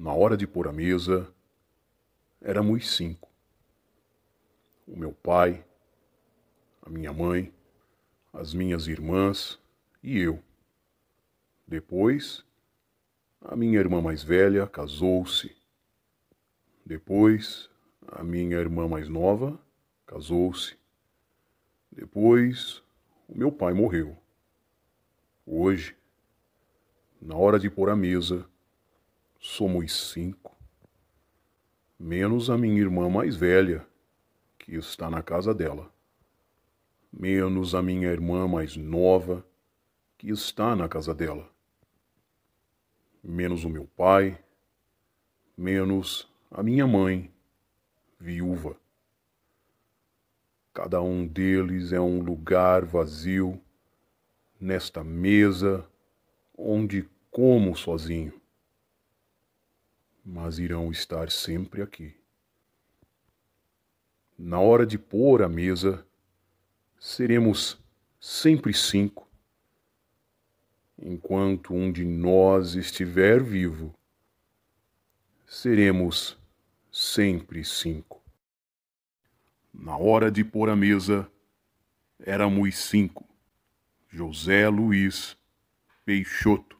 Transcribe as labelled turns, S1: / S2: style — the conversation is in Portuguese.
S1: Na hora de pôr a mesa, éramos cinco. O meu pai, a minha mãe, as minhas irmãs e eu. Depois, a minha irmã mais velha casou-se. Depois, a minha irmã mais nova casou-se. Depois, o meu pai morreu. Hoje, na hora de pôr a mesa, somos cinco, menos a minha irmã mais velha, que está na casa dela, menos a minha irmã mais nova, que está na
S2: casa dela,
S1: menos o meu pai, menos a minha mãe, viúva. Cada um deles é um lugar vazio nesta mesa onde como sozinho mas irão estar sempre aqui. Na hora de pôr a mesa, seremos sempre cinco, enquanto um de nós estiver vivo, seremos sempre cinco. Na hora de pôr a mesa, éramos cinco: José Luiz Peixoto.